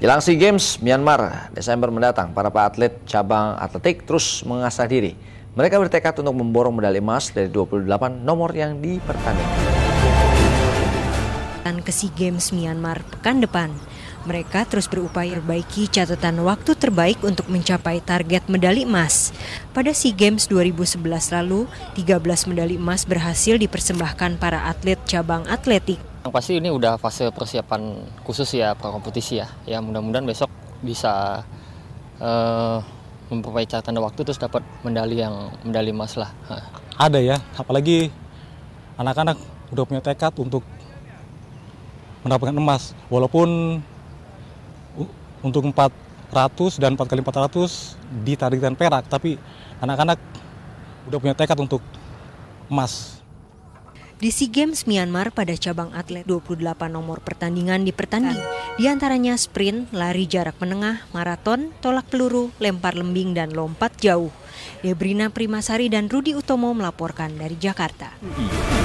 Jelang SEA Games Myanmar Desember mendatang, para atlet cabang atletik terus mengasah diri. Mereka bertekad untuk memborong medali emas dari 28 nomor yang dipertandingkan. Dan ke SEA Games Myanmar pekan depan, mereka terus berupaya perbaiki catatan waktu terbaik untuk mencapai target medali emas. Pada SEA Games 2011 lalu, 13 medali emas berhasil dipersembahkan para atlet cabang atletik. Yang pasti ini udah fase persiapan khusus ya kompetisi ya. Ya mudah-mudahan besok bisa uh, memperbaiki catatan waktu terus dapat medali yang medali emas lah. Ada ya, apalagi anak-anak udah punya tekad untuk mendapatkan emas walaupun untuk 400 dan 4 kali 400 di dan perak tapi anak-anak udah punya tekad untuk emas di SEA Games Myanmar pada cabang atlet 28 nomor pertandingan dipertanding, antaranya sprint, lari jarak menengah, maraton, tolak peluru, lempar lembing, dan lompat jauh. Debrina Primasari dan Rudi Utomo melaporkan dari Jakarta. Mm-hmm.